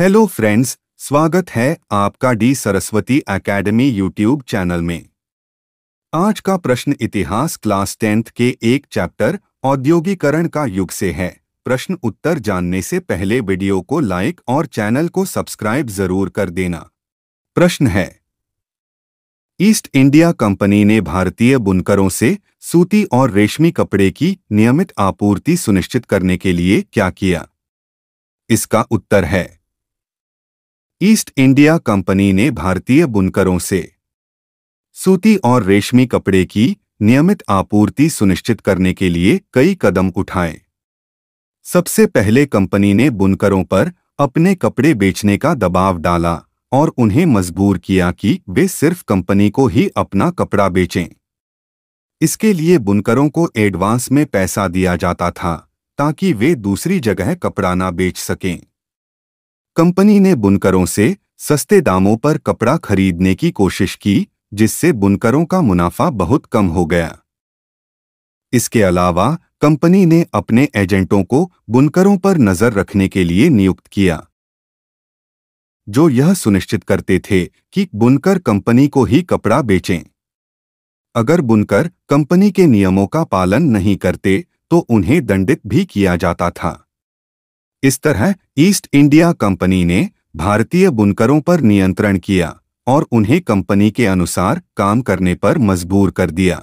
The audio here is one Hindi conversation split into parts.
हेलो फ्रेंड्स स्वागत है आपका D Saraswati academy YouTube channel में आज का प्रश्न इतिहास क्लास टेंथ के एक चैप्टर औद्योगिकरण का युग से है प्रश्न उत्तर जानने से पहले वीडियो को लाइक और चैनल को सब्सक्राइब जरूर कर देना प्रश्न है ईस्ट इंडिया कंपनी ने भारतीय बुनकरों से सूती और रेशमी कपड़े की नियमित आपूर्ति सुनिश्चित करने के लिए क्या किया इसका उत्तर है ईस्ट इंडिया कंपनी ने भारतीय बुनकरों से सूती और रेशमी कपड़े की नियमित आपूर्ति सुनिश्चित करने के लिए कई कदम उठाए सबसे पहले कंपनी ने बुनकरों पर अपने कपड़े बेचने का दबाव डाला और उन्हें मजबूर किया कि वे सिर्फ कंपनी को ही अपना कपड़ा बेचें इसके लिए बुनकरों को एडवांस में पैसा दिया जाता था ताकि वे दूसरी जगह कपड़ा ना बेच सकें कंपनी ने बुनकरों से सस्ते दामों पर कपड़ा खरीदने की कोशिश की जिससे बुनकरों का मुनाफा बहुत कम हो गया इसके अलावा कंपनी ने अपने एजेंटों को बुनकरों पर नज़र रखने के लिए नियुक्त किया जो यह सुनिश्चित करते थे कि बुनकर कंपनी को ही कपड़ा बेचें अगर बुनकर कंपनी के नियमों का पालन नहीं करते तो उन्हें दंडित भी किया जाता था इस तरह ईस्ट इंडिया कंपनी ने भारतीय बुनकरों पर नियंत्रण किया और उन्हें कंपनी के अनुसार काम करने पर मजबूर कर दिया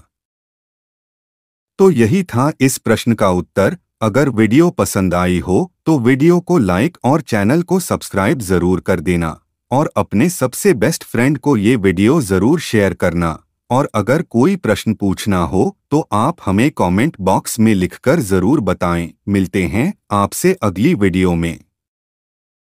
तो यही था इस प्रश्न का उत्तर अगर वीडियो पसंद आई हो तो वीडियो को लाइक और चैनल को सब्सक्राइब जरूर कर देना और अपने सबसे बेस्ट फ्रेंड को ये वीडियो जरूर शेयर करना और अगर कोई प्रश्न पूछना हो तो आप हमें कमेंट बॉक्स में लिखकर ज़रूर बताएं मिलते हैं आपसे अगली वीडियो में